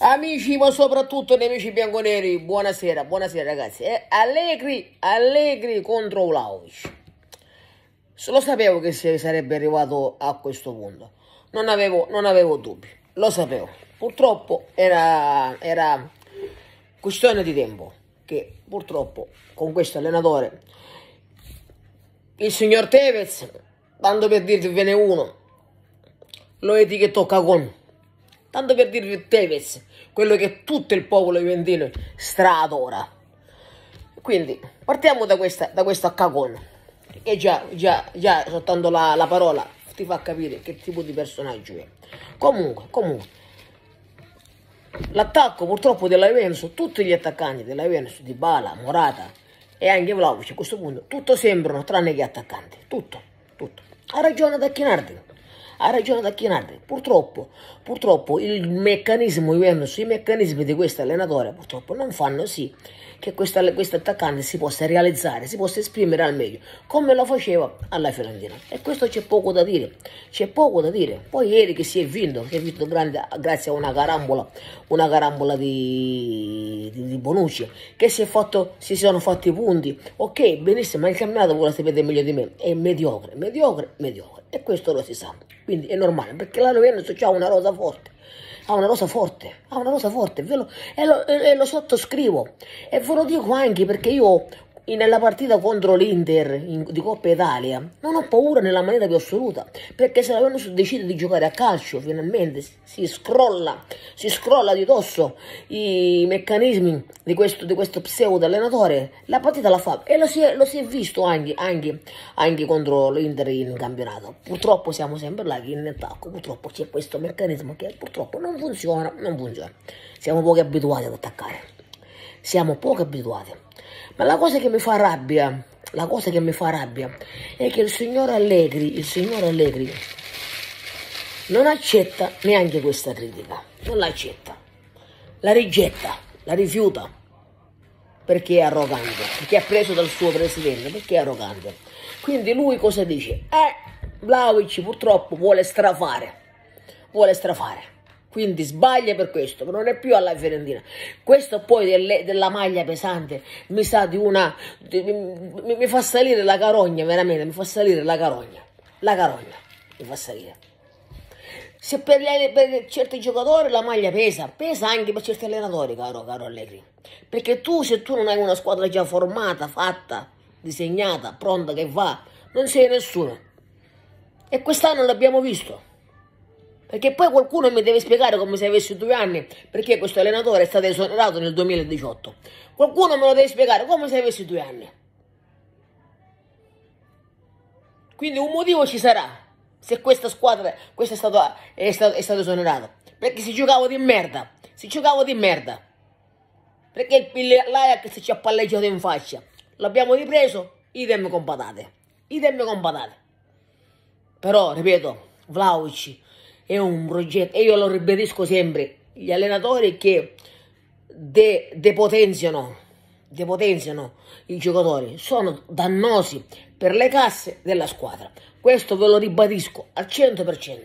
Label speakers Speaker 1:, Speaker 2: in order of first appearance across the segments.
Speaker 1: Amici, ma soprattutto nemici bianconeri, buonasera, buonasera ragazzi. Eh, allegri, allegri contro Vlaovic. Lo sapevo che si sarebbe arrivato a questo punto, non avevo, non avevo dubbi, lo sapevo. Purtroppo era, era questione di tempo che purtroppo con questo allenatore, il signor Tevez, tanto per dirvene uno, lo etichettò Cagon Tanto per dirvi Tevez, quello che tutto il popolo juventino stradora. Quindi partiamo da questa, da questa cagona, che già, già, già soltanto la, la parola ti fa capire che tipo di personaggio è. Comunque, comunque, l'attacco purtroppo della Juventus, tutti gli attaccanti della Juventus, di Bala, Morata e anche Vlaovic a questo punto, tutto sembrano tranne che attaccanti, tutto, tutto. Ha ragione da Chinardi, ha ragione da Chinardi, purtroppo, purtroppo il meccanismo Juventus, i meccanismi di questo allenatore purtroppo non fanno sì che questo attaccante si possa realizzare, si possa esprimere al meglio, come lo faceva alla Fiorentina. E questo c'è poco da dire, c'è poco da dire. Poi ieri che si è vinto, si è vinto grande, grazie a una carambola, una carambola di, di, di Bonucci, che si, fatto, si sono fatti i punti. Ok, benissimo, ma il camminato voi lo sapete meglio di me, è mediocre, mediocre, mediocre. E questo lo si sa. Quindi è normale, perché la Juventus ha una rosa forte. Ha una rosa forte, ha una rosa forte, lo, e, lo, e lo sottoscrivo. E ve lo dico anche perché io nella partita contro l'Inter di Coppa Italia non ho paura nella maniera più assoluta perché se la Venus decide di giocare a calcio finalmente si scrolla si scrolla di dosso i meccanismi di questo, di questo pseudo allenatore la partita la fa e lo si è, lo si è visto anche, anche, anche contro l'Inter in campionato purtroppo siamo sempre là in attacco purtroppo c'è questo meccanismo che purtroppo non funziona non funziona siamo poco abituati ad attaccare siamo poco abituati ma la cosa che mi fa rabbia, la cosa che mi fa rabbia è che il signor Allegri, il signor Allegri non accetta neanche questa critica, non l'accetta, la rigetta, la rifiuta perché è arrogante, perché ha preso dal suo presidente, perché è arrogante. Quindi lui cosa dice? Eh, Vlaovic purtroppo vuole strafare, vuole strafare quindi sbaglia per questo, non è più alla Fiorentina. Questo poi delle, della maglia pesante mi sa di una. Di, mi, mi, fa salire la carogna, veramente, mi fa salire la carogna. La carogna mi fa salire. Se per, le, per certi giocatori la maglia pesa, pesa anche per certi allenatori, caro, caro Allegri. Perché tu, se tu non hai una squadra già formata, fatta, disegnata, pronta che va, non sei nessuno. E quest'anno l'abbiamo visto. Perché poi qualcuno mi deve spiegare come se avessi due anni perché questo allenatore è stato esonerato nel 2018. Qualcuno me lo deve spiegare come se avessi due anni. Quindi un motivo ci sarà se questa squadra questo è, stata è, stato, è stato esonerato. Perché si giocava di merda. Si giocava di merda. Perché l'Ajax ci ha palleggiato in faccia. L'abbiamo ripreso, idem con patate. Idem con patate. Però, ripeto, Vlaovic è un progetto, e io lo ribadisco sempre, gli allenatori che de, depotenziano, depotenziano i giocatori sono dannosi per le casse della squadra. Questo ve lo ribadisco al 100%.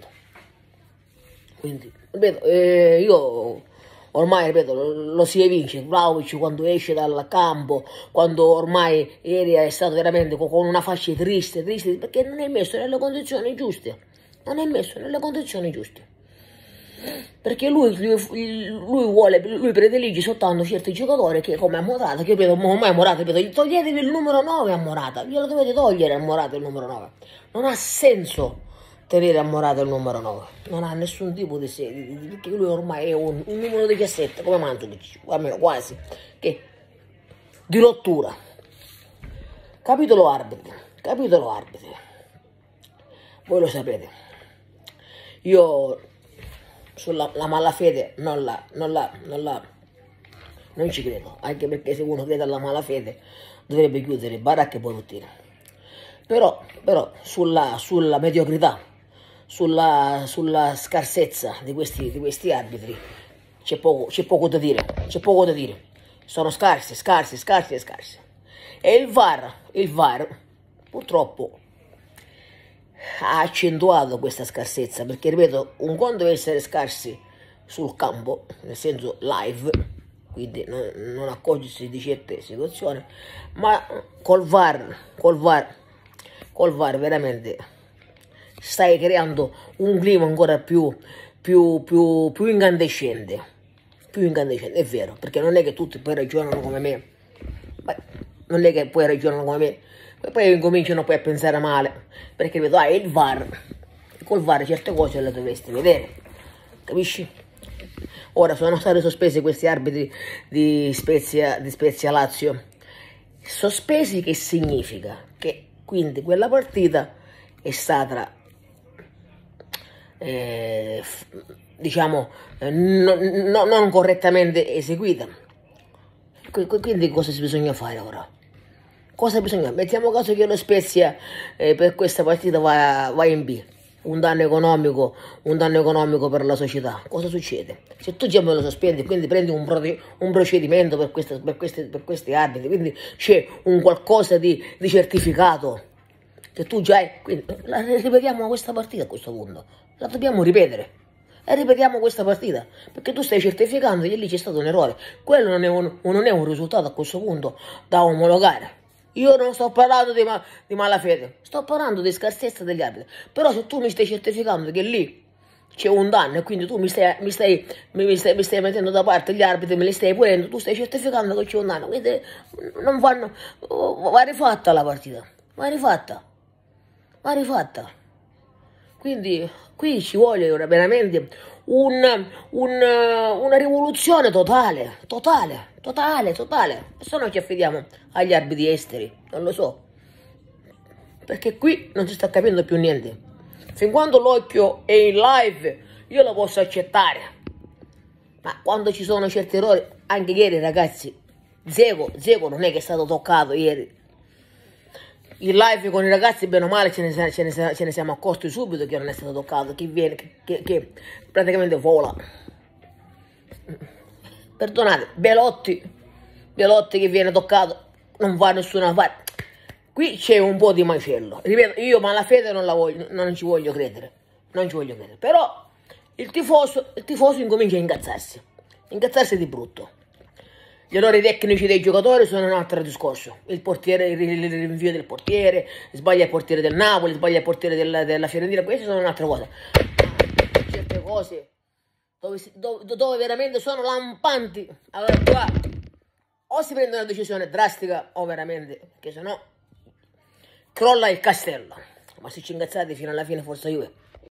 Speaker 1: Quindi, ripeto, eh, io ormai ripeto, lo, si evince, Vlaovic quando esce dal campo, quando ormai ieri è stato veramente con una faccia triste, triste, perché non è messo nelle condizioni giuste non è messo nelle condizioni giuste. Perché lui, lui, lui vuole, lui predilige soltanto certi giocatori che come a Morata, che vedo come a Morata, capito? toglietevi il numero 9 a Morata, glielo dovete togliere a Morata il numero 9. Non ha senso tenere a Morata il numero 9, non ha nessun tipo di sede, perché lui ormai è un, un numero 17, come Mantovic, almeno quasi, che di rottura. Capitolo arbitri, capitolo arbitri, voi lo sapete. Io sulla malafede non la, non la, non la, non ci credo, anche perché se uno crede alla malafede dovrebbe chiudere baracca e bottine. Però, però sulla, sulla mediocrità, sulla, sulla, scarsezza di questi, di questi arbitri c'è poco, poco, da dire, c'è poco da dire. Sono scarsi, scarsi, scarsi e scarsi. E il VAR, il VAR, purtroppo ha accentuato questa scarsezza perché ripeto un conto deve essere scarsi sul campo nel senso live quindi non, non accorgersi di certe situazioni ma col VAR col VAR col VAR veramente stai creando un clima ancora più più, più, più incandescente più incandescente è vero perché non è che tutti poi ragionano come me ma non è che poi ragionano come me e poi incominciano poi a pensare male, perché vedo, ah, il VAR, e col VAR certe cose le dovresti vedere, capisci? Ora sono stati sospesi questi arbitri di Spezia, di Spezia Lazio. Sospesi che significa? Che quindi quella partita è stata eh, diciamo eh, no, no, non correttamente eseguita quindi cosa si bisogna fare ora? Cosa bisogna? Mettiamo caso che lo Spezia eh, per questa partita va, va in B, un danno economico, un danno economico per la società. Cosa succede? Se tu già me lo sospendi, quindi prendi un, un procedimento per, queste, per, queste, per, questi arbitri, quindi c'è un qualcosa di, di, certificato Se tu già hai. Quindi la ripetiamo questa partita a questo punto, la dobbiamo ripetere. E ripetiamo questa partita perché tu stai certificando che lì c'è stato un errore. Quello non è un, non è un risultato a questo punto da omologare. Io non sto parlando di, ma di malafede, sto parlando di scarsezza degli arbitri. Però se tu mi stai certificando che lì c'è un danno e quindi tu mi stai, mi, stai, mi, stai, mi stai, mettendo da parte gli arbitri, me li stai pulendo, tu stai certificando che c'è un danno, quindi non vanno, oh, va rifatta la partita, va rifatta, va rifatta. Quindi qui ci vuole veramente un, un, una rivoluzione totale, totale. Totale, totale. Se no ci affidiamo agli arbitri esteri, non lo so. Perché qui non si sta capendo più niente. Fin quando l'occhio è in live, io lo posso accettare. Ma quando ci sono certi errori, anche ieri ragazzi, Zego, Zego non è che è stato toccato ieri. In live con i ragazzi, bene o male, ce ne, ce ne, ce ne siamo accorti subito che non è stato toccato, che, viene, che, che, che praticamente vola. Perdonate, Belotti, Belotti che viene toccato, non va nessuna parte. Qui c'è un po' di macello. Ripeto, io malafede non la voglio, non ci voglio credere. Non ci voglio credere. Però il tifoso, il tifoso incomincia a incazzarsi. Incazzarsi di brutto. Gli errori tecnici dei giocatori sono un altro discorso. Il, portiere, il rinvio del portiere, sbaglia il portiere del Napoli, sbaglia il portiere della, della Fiorentina, queste sono un'altra cosa. Certe cose dove, dove, dove veramente sono lampanti. Allora qua o si prende una decisione drastica o veramente, perché sennò crolla il castello. Ma se ci ingazzate fino alla fine, forse io.